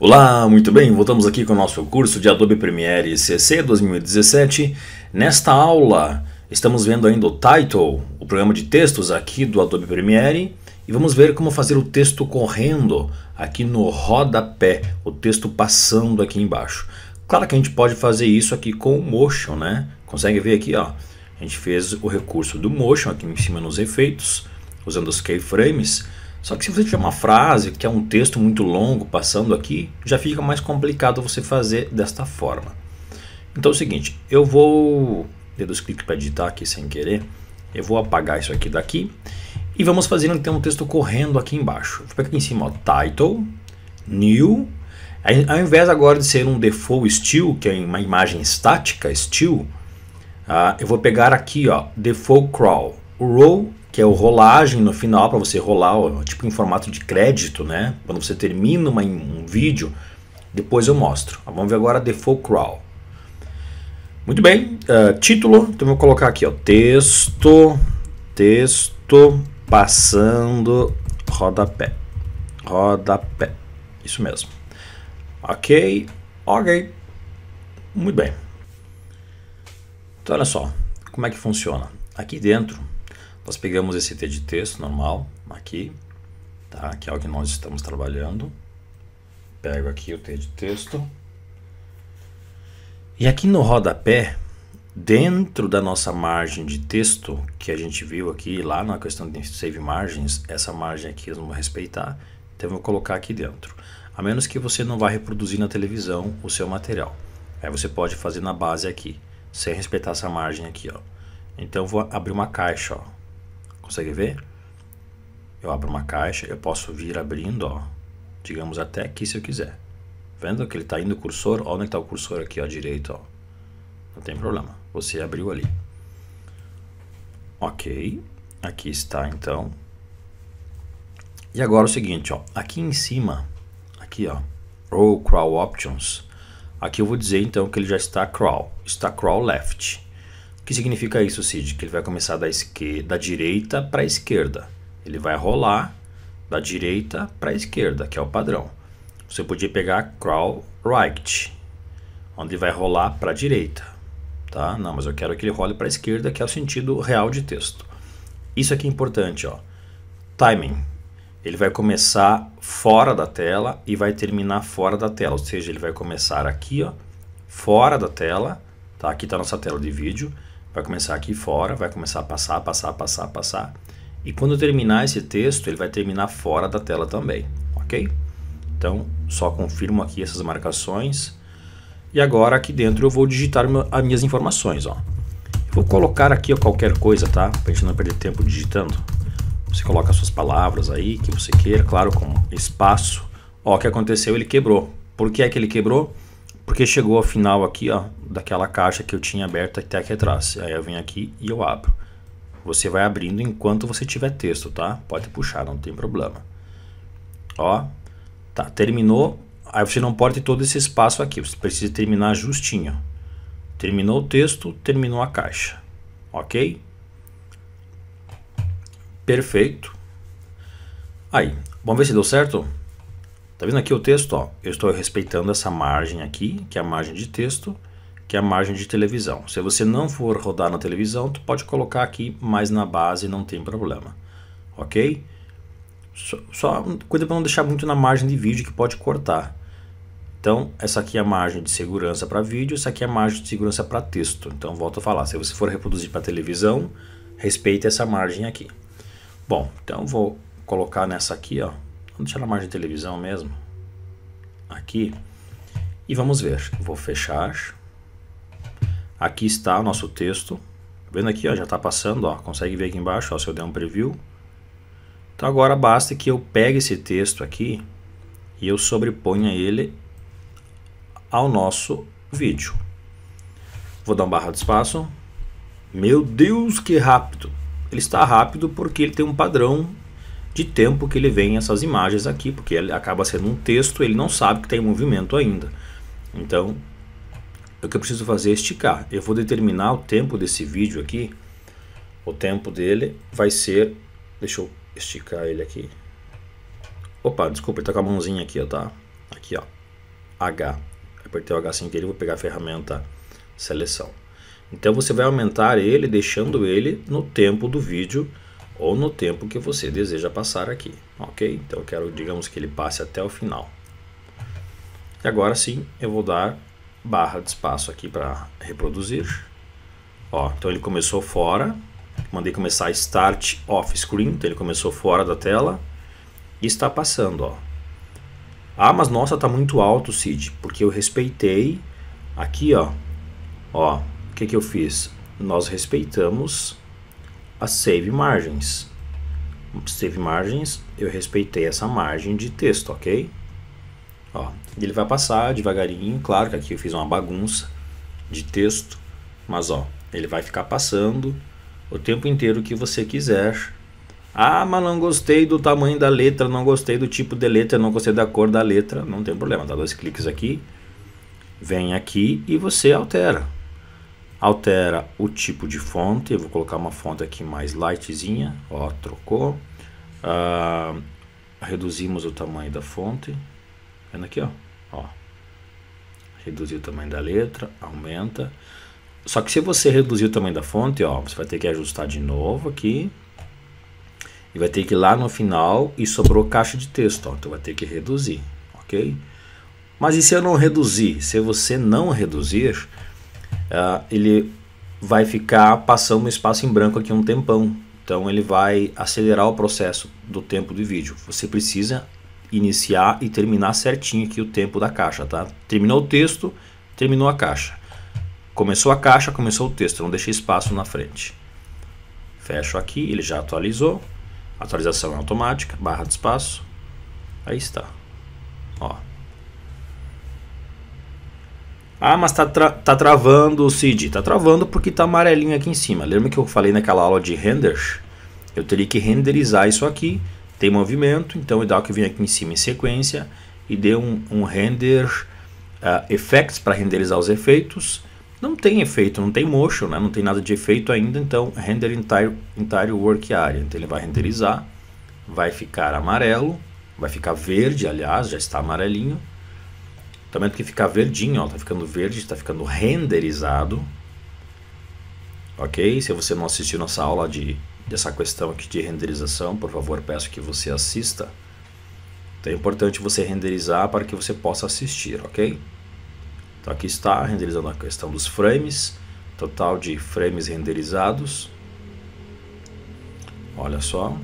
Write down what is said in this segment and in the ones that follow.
Olá, muito bem, voltamos aqui com o nosso curso de Adobe Premiere CC 2017. Nesta aula, estamos vendo ainda o Title, o programa de textos aqui do Adobe Premiere, e vamos ver como fazer o texto correndo aqui no rodapé, o texto passando aqui embaixo. Claro que a gente pode fazer isso aqui com o Motion, né? Consegue ver aqui, ó. A gente fez o recurso do Motion aqui em cima nos efeitos, usando os keyframes, só que se você tiver uma frase, que é um texto muito longo passando aqui, já fica mais complicado você fazer desta forma. Então é o seguinte, eu vou... Dedos cliques para editar aqui sem querer. Eu vou apagar isso aqui daqui. E vamos fazer então um texto correndo aqui embaixo. Vou pegar aqui em cima, ó, Title, New. ao invés agora de ser um Default Still, que é uma imagem estática, Still, uh, ah, eu vou pegar aqui, ó, Default Crawl, Row que é o rolagem no final, para você rolar, tipo em formato de crédito, né? Quando você termina uma, um vídeo, depois eu mostro. Ah, vamos ver agora Default Crawl. Muito bem, uh, título, então vou colocar aqui, ó, texto, texto, passando, rodapé, rodapé, isso mesmo. Ok, ok, muito bem. Então olha só, como é que funciona. Aqui dentro nós pegamos esse T de texto normal aqui, tá? que é o que nós estamos trabalhando. Pego aqui o T de texto. E aqui no rodapé, dentro da nossa margem de texto, que a gente viu aqui lá na questão de save margens, essa margem aqui nós vamos respeitar, então eu vou colocar aqui dentro. A menos que você não vá reproduzir na televisão o seu material. Aí você pode fazer na base aqui, sem respeitar essa margem aqui. Ó. Então eu vou abrir uma caixa, ó. Consegue ver? Eu abro uma caixa, eu posso vir abrindo, ó, digamos até aqui se eu quiser. Vendo que ele está indo o cursor? olha onde é está o cursor aqui, ó, direito, ó. Não tem problema, você abriu ali. Ok, aqui está então. E agora o seguinte, ó, aqui em cima, aqui ó, Row Crawl Options, aqui eu vou dizer então que ele já está crawl, está crawl left que significa isso, Cid? Que ele vai começar da, esquerda, da direita para a esquerda. Ele vai rolar da direita para a esquerda, que é o padrão. Você podia pegar crawl right, onde ele vai rolar para a direita. Tá? Não, mas eu quero que ele role para a esquerda, que é o sentido real de texto. Isso aqui é importante, ó. Timing. Ele vai começar fora da tela e vai terminar fora da tela, ou seja, ele vai começar aqui, ó, fora da tela, tá? Aqui está nossa tela de vídeo Vai começar aqui fora, vai começar a passar, passar, passar, passar. E quando terminar esse texto, ele vai terminar fora da tela também, ok? Então, só confirmo aqui essas marcações. E agora aqui dentro eu vou digitar as minhas informações, ó. Vou colocar aqui qualquer coisa, tá? Pra gente não perder tempo digitando. Você coloca suas palavras aí, que você queira, claro, com espaço. Ó, o que aconteceu? Ele quebrou. Por que é que ele quebrou? Porque chegou ao final aqui, ó, daquela caixa que eu tinha aberta até aqui atrás. Aí eu venho aqui e eu abro. Você vai abrindo enquanto você tiver texto, tá? Pode puxar, não tem problema. Ó, tá, terminou. Aí você não pode ter todo esse espaço aqui, você precisa terminar justinho. Terminou o texto, terminou a caixa, ok? Perfeito. Aí, vamos ver se deu certo? Tá vendo aqui o texto? Ó, eu estou respeitando essa margem aqui, que é a margem de texto, que é a margem de televisão. Se você não for rodar na televisão, tu pode colocar aqui, mas na base não tem problema. Ok? Só, só cuida para não deixar muito na margem de vídeo que pode cortar. Então, essa aqui é a margem de segurança para vídeo, essa aqui é a margem de segurança para texto. Então, volto a falar, se você for reproduzir para televisão, respeita essa margem aqui. Bom, então vou colocar nessa aqui, ó, Vamos deixar na margem de televisão mesmo. Aqui. E vamos ver. Vou fechar. Aqui está o nosso texto. Tá vendo aqui, ó, já está passando, ó, consegue ver aqui embaixo, ó, se eu der um preview. Então agora basta que eu pegue esse texto aqui e eu sobreponha ele ao nosso vídeo. Vou dar um barra de espaço. Meu Deus, que rápido! Ele está rápido porque ele tem um padrão de tempo que ele vem essas imagens aqui, porque ele acaba sendo um texto, ele não sabe que tem movimento ainda. Então, o que eu preciso fazer é esticar. Eu vou determinar o tempo desse vídeo aqui. O tempo dele vai ser... Deixa eu esticar ele aqui. Opa, desculpa, ele tá com a mãozinha aqui, ó, tá? Aqui, ó. H. Apertei o H5 dele, vou pegar a ferramenta seleção. Então você vai aumentar ele, deixando ele no tempo do vídeo ou no tempo que você deseja passar aqui, ok? Então eu quero, digamos que ele passe até o final. E agora sim, eu vou dar barra de espaço aqui para reproduzir. Ó, então ele começou fora, mandei começar Start Off Screen, então ele começou fora da tela e está passando, ó. Ah, mas nossa, está muito alto, Cid, porque eu respeitei aqui, ó. Ó, o que que eu fiz? Nós respeitamos a save margins. Save margins, eu respeitei essa margem de texto, ok? Ó, ele vai passar devagarinho, claro que aqui eu fiz uma bagunça de texto, mas ó, ele vai ficar passando o tempo inteiro que você quiser. Ah, mas não gostei do tamanho da letra, não gostei do tipo de letra, não gostei da cor da letra, não tem problema, dá dois cliques aqui, vem aqui e você altera altera o tipo de fonte, eu vou colocar uma fonte aqui mais lightzinha, ó, trocou. Uh, reduzimos o tamanho da fonte, vendo aqui, ó, ó, reduzir o tamanho da letra, aumenta. Só que se você reduzir o tamanho da fonte, ó, você vai ter que ajustar de novo aqui, e vai ter que ir lá no final e sobrou caixa de texto, ó, então vai ter que reduzir, ok? Mas e se eu não reduzir? Se você não reduzir, uh, ele vai ficar passando um espaço em branco aqui um tempão. Então ele vai acelerar o processo do tempo do vídeo. Você precisa iniciar e terminar certinho aqui o tempo da caixa, tá? Terminou o texto, terminou a caixa. Começou a caixa, começou o texto, não deixei espaço na frente. Fecho aqui, ele já atualizou. Atualização automática, barra de espaço. Aí está. Ó, ah, mas tá, tra tá travando o Cid. Tá travando porque tá amarelinho aqui em cima. Lembra que eu falei naquela aula de renders? Eu teria que renderizar isso aqui. Tem movimento, então o ideal que eu vim aqui em cima em sequência e dê um, um render uh, effects para renderizar os efeitos. Não tem efeito, não tem motion, né? não tem nada de efeito ainda, então render entire, entire work area. Então ele vai renderizar, vai ficar amarelo, vai ficar verde, aliás, já está amarelinho também tem que ficar verdinho, ó, tá ficando verde, está ficando renderizado, ok? Se você não assistiu nossa aula de, dessa questão aqui de renderização, por favor, peço que você assista. Então é importante você renderizar para que você possa assistir, ok? Então aqui está renderizando a questão dos frames, total de frames renderizados. Olha só.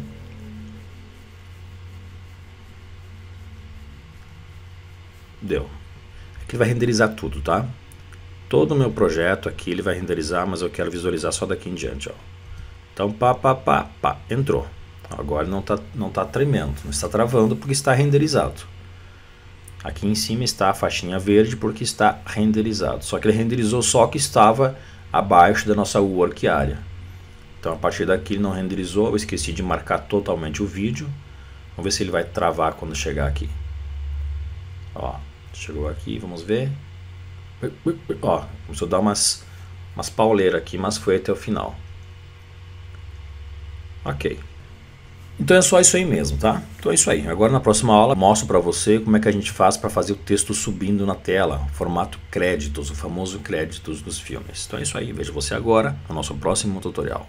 Deu. Que vai renderizar tudo, tá? Todo o meu projeto aqui ele vai renderizar, mas eu quero visualizar só daqui em diante, ó. Então, pá, pá, pá, pá, entrou. Agora não está não tá tremendo, não está travando porque está renderizado. Aqui em cima está a faixinha verde porque está renderizado. Só que ele renderizou só o que estava abaixo da nossa work area. Então a partir daqui ele não renderizou, eu esqueci de marcar totalmente o vídeo. Vamos ver se ele vai travar quando chegar aqui. Ó, Chegou aqui, vamos ver. Ó, começou a dar umas, umas pauleiras aqui, mas foi até o final. Ok. Então é só isso aí mesmo, tá? Então é isso aí. Agora na próxima aula mostro para você como é que a gente faz para fazer o texto subindo na tela, formato créditos, o famoso créditos dos filmes. Então é isso aí. Vejo você agora no nosso próximo tutorial.